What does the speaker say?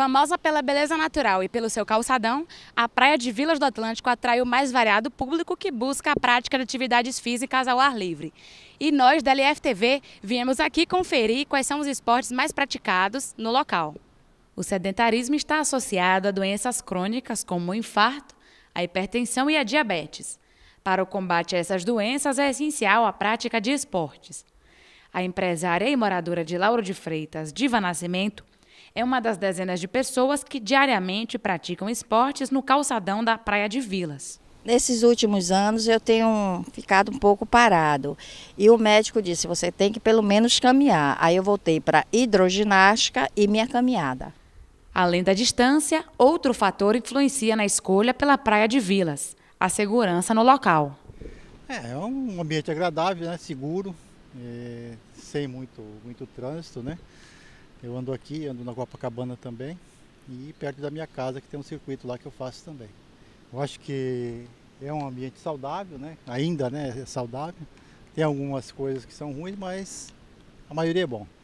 Famosa pela beleza natural e pelo seu calçadão, a praia de Vilas do Atlântico atrai o mais variado público que busca a prática de atividades físicas ao ar livre. E nós, da LFTV, viemos aqui conferir quais são os esportes mais praticados no local. O sedentarismo está associado a doenças crônicas como o infarto, a hipertensão e a diabetes. Para o combate a essas doenças é essencial a prática de esportes. A empresária e moradora de Lauro de Freitas, Diva Nascimento, é uma das dezenas de pessoas que diariamente praticam esportes no calçadão da Praia de Vilas. Nesses últimos anos eu tenho ficado um pouco parado e o médico disse você tem que pelo menos caminhar. Aí eu voltei para hidroginástica e minha caminhada. Além da distância, outro fator influencia na escolha pela praia de Vilas, a segurança no local. É, é um ambiente agradável, né, seguro, é, sem muito, muito trânsito, né? Eu ando aqui, ando na Copacabana também e perto da minha casa que tem um circuito lá que eu faço também. Eu acho que é um ambiente saudável, né? Ainda, né? É saudável. Tem algumas coisas que são ruins, mas a maioria é bom.